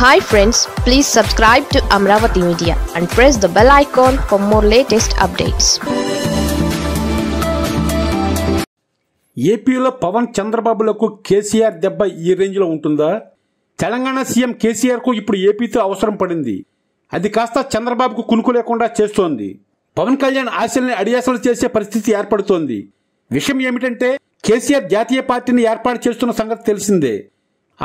hi friends please subscribe to Amaravati media and press the bell icon for more latest updates ఏపీలో పవన్ చంద్రబాబులకు కేసీఆర్ దెబ్బ ఈ రేంజ్లో ఉంటుందా తెలంగాణ సీఎం కేసీఆర్కు ఇప్పుడు ఏపీతో అవసరం పడింది అది కాస్త చంద్రబాబుకు కునుకు లేకుండా చేస్తోంది పవన్ కళ్యాణ్ ఆశల్ని అడియాసలు చేసే పరిస్థితి ఏర్పడుతోంది విషయం ఏమిటంటే కేసీఆర్ జాతీయ పార్టీని ఏర్పాటు చేస్తున్న సంగతి తెలిసిందే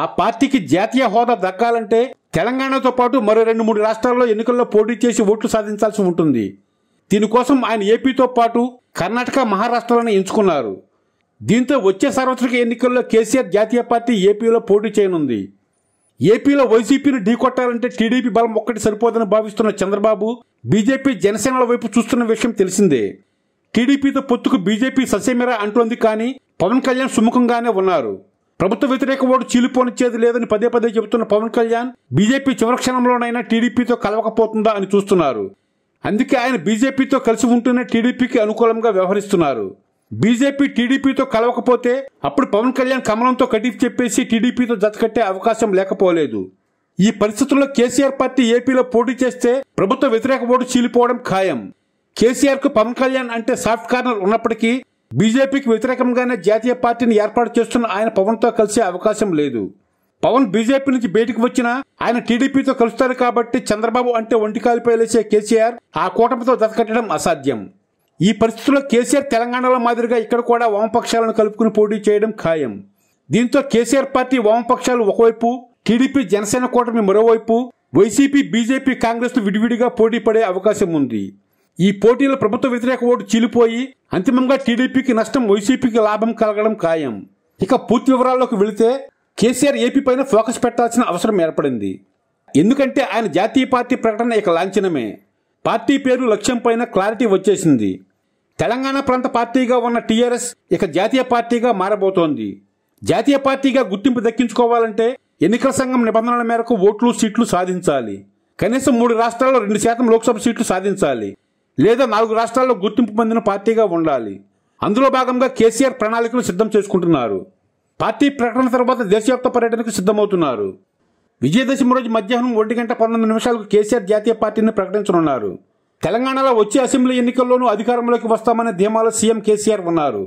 ఆ పార్టీకి జాతీయ హోదా దక్కాలంటే తెలంగాణతో పాటు మరో రెండు మూడు రాష్ట్రాల్లో ఎన్నికల్లో పోటీ చేసి ఓట్లు సాధించాల్సి ఉంటుంది దీనికోసం ఆయన ఏపీతో పాటు కర్ణాటక మహారాష్ట్రలను ఎంచుకున్నారు దీంతో వచ్చే సార్వత్రిక ఎన్నికల్లో కేసీఆర్ జాతీయ పార్టీ ఏపీలో పోటీ చేయనుంది ఏపీలో వైసీపీని ఢీకొట్టాలంటే టీడీపీ బలం ఒక్కటి సరిపోదని భావిస్తున్న చంద్రబాబు బీజేపీ జనసేనల వైపు చూస్తున్న విషయం తెలిసిందే టీడీపీతో పొత్తుకు బీజేపీ ససేమిరా అంటోంది కానీ పవన్ కళ్యాణ్ సుముఖంగానే ఉన్నారు ప్రభుత్వ వ్యతిరేక ఓటు చీలిపోనిచ్చేది లేదని పదే పదే చెబుతున్న పవన్ కళ్యాణ్ బీజేపీ చివరి క్షణంలోనైనా టీడీపీతో కలవకపోతుందా అని చూస్తున్నారు అందుకే ఆయన బీజేపీతో కలిసి ఉంటూనే టీడీపీకి అనుకూలంగా వ్యవహరిస్తున్నారు బీజేపీ టీడీపీతో కలవకపోతే అప్పుడు పవన్ కళ్యాణ్ కమలంతో కటిఫ్ చెప్పేసి టీడీపీతో జతకట్టే అవకాశం లేకపోలేదు ఈ పరిస్థితుల్లో కేసీఆర్ పార్టీ ఏపీలో పోటీ చేస్తే ప్రభుత్వ వ్యతిరేక ఓటు చీలిపోవడం ఖాయం కేసీఆర్ కు పవన్ కళ్యాణ్ అంటే సాఫ్ట్ కార్నర్ ఉన్నప్పటికీ బీజేపీకి వ్యతిరేకంగానే జాతీయ పార్టీని ఏర్పాటు చేస్తున్న ఆయన పవన్తో కలిసే అవకాశం లేదు పవన్ బీజేపీ నుంచి బయటకు వచ్చినా ఆయన టీడీపీతో కలుస్తారు కాబట్టి చంద్రబాబు అంటే ఒంటికాలిపై లేచే కేసీఆర్ ఆ కూటమితో దతకట్టడం అసాధ్యం ఈ పరిస్థితుల్లో కేసీఆర్ తెలంగాణలో మాదిరిగా ఇక్కడ కూడా వామపక్షాలను కలుపుకుని పోటీ చేయడం ఖాయం దీంతో కేసీఆర్ పార్టీ వామపక్షాలు ఒకవైపు టీడీపీ జనసేన కూటమి మరోవైపు వైసీపీ బీజేపీ కాంగ్రెస్ విడివిడిగా పోటీ పడే అవకాశం ఉంది ఈ పోటీలో ప్రభుత్వ వ్యతిరేక ఓటు చీలిపోయి అంతిమంగా టీడీపీకి నష్టం వైసీపీకి లాభం కలగడం ఖాయం ఇక పూర్తి వివరాల్లోకి వెళితే కేసీఆర్ ఏపీ పైన ఫోకస్ పెట్టాల్సిన అవసరం ఏర్పడింది ఎందుకంటే ఆయన జాతీయ పార్టీ ప్రకటన ఇక లాంఛనమే పార్టీ పేరు లక్ష్యం పైన క్లారిటీ వచ్చేసింది తెలంగాణ ప్రాంత పార్టీగా ఉన్న టీఆర్ఎస్ ఇక జాతీయ పార్టీగా మారబోతోంది జాతీయ పార్టీగా గుర్తింపు దక్కించుకోవాలంటే ఎన్నికల సంఘం నిబంధనల మేరకు ఓట్లు సీట్లు సాధించాలి కనీసం మూడు రాష్ట్రాల్లో రెండు శాతం లోక్సభ సీట్లు సాధించాలి లేదా నాలుగు రాష్ట్రాల్లో గుర్తింపు పొందిన పార్టీగా ఉండాలి అందులో భాగంగా కేసీఆర్ ప్రణాళికను సిద్ధం చేసుకుంటున్నారు పార్టీ ప్రకటన తర్వాత దేశవ్యాప్త పర్యటనకు సిద్ధమవుతున్నారు విజయదశమి రోజు మధ్యాహ్నం ఒంటి గంట పన్నెండు నిమిషాలకు కేసీఆర్ జాతీయ పార్టీని ప్రకటించనున్నారు తెలంగాణలో వచ్చే అసెంబ్లీ ఎన్నికల్లోనూ అధికారంలోకి వస్తామనే ధీమాలో సీఎం కేసీఆర్ ఉన్నారు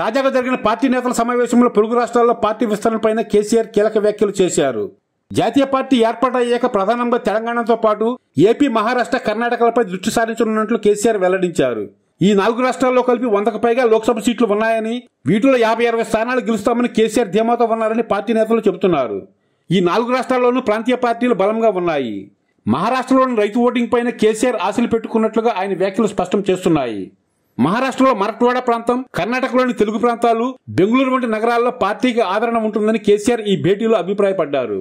తాజాగా జరిగిన పార్టీ నేతల సమావేశంలో పొరుగు రాష్ట్రాల్లో పార్టీ విస్తరణపైన కేసీఆర్ కీలక వ్యాఖ్యలు చేశారు జాతీయ పార్టీ ఏర్పాటయ్యాక ప్రధానంగా తెలంగాణతో పాటు ఏపీ మహారాష్ట్ర కర్ణాటకలపై దృష్టి సారించనున్నట్లు కేసీఆర్ వెల్లడించారు ఈ నాలుగు రాష్ట్రాల్లో కలిపి వందకు పైగా లోక్సభ సీట్లు ఉన్నాయని వీటిలో యాభై అరవై స్థానాలు గెలుస్తామని కేసీఆర్ ధీమాతో ఉన్నారని పార్టీ నేతలు చెబుతున్నారు ఈ నాలుగు రాష్ట్రాల్లోనూ ప్రాంతీయ పార్టీలు బలంగా ఉన్నాయి మహారాష్ట్రలోని రైతు ఓటింగ్ పైన కేసీఆర్ ఆశలు పెట్టుకున్నట్లుగా ఆయన వ్యాఖ్యలు స్పష్టం చేస్తున్నాయి మహారాష్ట్రలో మరట్వాడ ప్రాంతం కర్ణాటకలోని తెలుగు ప్రాంతాలు బెంగళూరు వంటి నగరాల్లో పార్టీకి ఆదరణ ఉంటుందని కేసీఆర్ ఈ భేటీలో అభిప్రాయపడ్డారు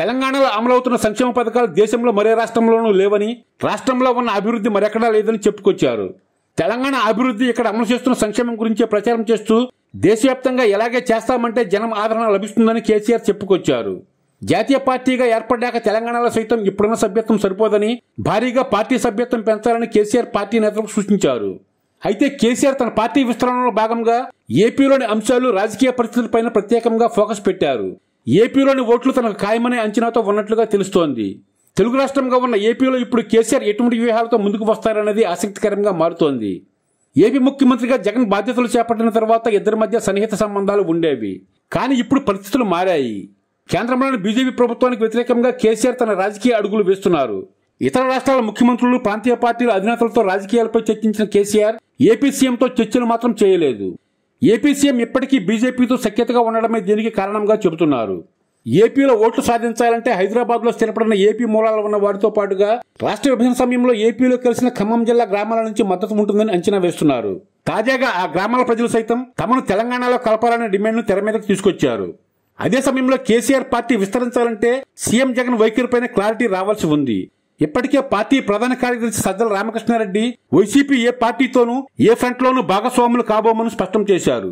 తెలంగాణలో అమలవుతున్న సంక్షేమ పథకాలు దేశంలో మరే రాష్ట్రంలోనూ లేవని రాష్ట్రంలో ఉన్న అభివృద్ధి మరెక్కడా లేదని చెప్పుకొచ్చారు తెలంగాణ అభివృద్ధి ఇక్కడ అమలు చేస్తున్న సంక్షేమం గురించే ప్రచారం చేస్తూ దేశవ్యాప్తంగా ఎలాగే చేస్తామంటే జనం ఆదరణ లభిస్తుందని కేసీఆర్ చెప్పుకొచ్చారు జాతీయ పార్టీగా ఏర్పడ్డాక తెలంగాణలో సైతం ఇప్పుడున్న సభ్యత్వం సరిపోదని భారీగా పార్టీ సభ్యత్వం పెంచాలని కేసీఆర్ పార్టీ నేతలకు సూచించారు అయితే కేసీఆర్ తన పార్టీ విస్తరణలో భాగంగా ఏపీలోని అంశాలు రాజకీయ పరిస్థితులపైన ప్రత్యేకంగా ఫోకస్ పెట్టారు ఏపీలోని ఓట్లు తనకు ఖాయమనే అంచనాతో ఉన్నట్లుగా తెలుస్తోంది తెలుగు రాష్ట్రంగా ఉన్న ఏపీలో ఇప్పుడు కేసీఆర్ ఎటువంటి వ్యూహాలతో ముందుకు వస్తారనేది ఆసక్తికరంగా మారుతోంది ఏపీ ముఖ్యమంత్రిగా జగన్ బాధ్యతలు చేపట్టిన తర్వాత ఇద్దరి మధ్య సన్నిహిత సంబంధాలు ఉండేవి కానీ ఇప్పుడు పరిస్థితులు మారాయి కేంద్రంలోని బీజేపీ ప్రభుత్వానికి వ్యతిరేకంగా కేసీఆర్ తన రాజకీయ అడుగులు వేస్తున్నారు ఇతర రాష్ట్రాల ముఖ్యమంత్రులు ప్రాంతీయ పార్టీల అధినేతలతో రాజకీయాలపై చర్చించిన కేసీఆర్ ఏపీ సీఎంతో చర్చలు మాత్రం చేయలేదు ఏపీ సీఎం ఇప్పటికీ బీజేపీతో సఖ్యతగా ఉండడమే దీనికి కారణంగా చెబుతున్నారు ఏపీలో ఓట్లు సాధించాలంటే హైదరాబాద్ లో స్థిరపడిన ఏపీ మూలాలు ఉన్న వారితో పాటుగా రాష్ట్ర విభజన సమయంలో ఏపీలో కలిసిన ఖమ్మం జిల్లా గ్రామాల నుంచి మద్దతు ఉంటుందని అంచనా వేస్తున్నారు తాజాగా ఆ గ్రామాల ప్రజలు సైతం తమను తెలంగాణలో కలపాలనే డిమాండ్ను తెర మీదకు తీసుకొచ్చారు అదే సమయంలో కేసీఆర్ పార్టీ విస్తరించాలంటే సీఎం జగన్ వైఖరిపైన క్లారిటీ రావాల్సి ఉంది ఇప్పటికే పార్టీ ప్రధాన కార్యదర్శి సజ్జల రామకృష్ణారెడ్డి వైసీపీ ఏ పార్టీతోనూ ఏ ఫ్రంట్లోనూ భాగస్వాములు కాబోమని స్పష్టం చేశారు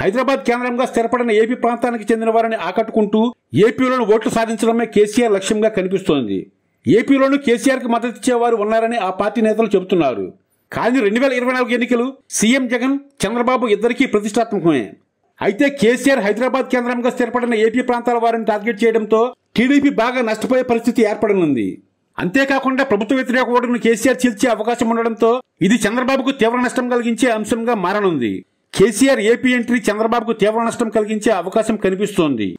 హైదరాబాద్ కేంద్రంగా స్థిరపడిన ఏపీ ప్రాంతానికి చెందిన వారిని ఆకట్టుకుంటూ ఏపీలోని ఓట్లు సాధించడమే కేసీఆర్ లక్ష్యంగా కనిపిస్తోంది ఏపీలోనూ కేసీఆర్కి మద్దతిచ్చేవారు ఉన్నారని ఆ పార్టీ నేతలు చెబుతున్నారు కానీ రెండు వేల ఇరవై నాలుగు ఎన్నికలు సీఎం జగన్ చంద్రబాబు ఇద్దరికీ ప్రతిష్టాత్మకమే అయితే కేసీఆర్ హైదరాబాద్ కేంద్రంగా స్థిరపడిన ఏపీ ప్రాంతాల వారిని టార్గెట్ చేయడంతో టీడీపీ బాగా నష్టపోయే పరిస్థితి ఏర్పడనుంది అంతేకాకుండా ప్రభుత్వ వ్యతిరేక ఓటును కేసీఆర్ చీల్చే అవకాశం ఉండడంతో ఇది చంద్రబాబుకు తీవ్ర నష్టం కలిగించే అంశంగా మారనుంది కేసీఆర్ ఏపీ ఎంట్రీ చంద్రబాబుకు తీవ్ర నష్టం కలిగించే అవకాశం కనిపిస్తోంది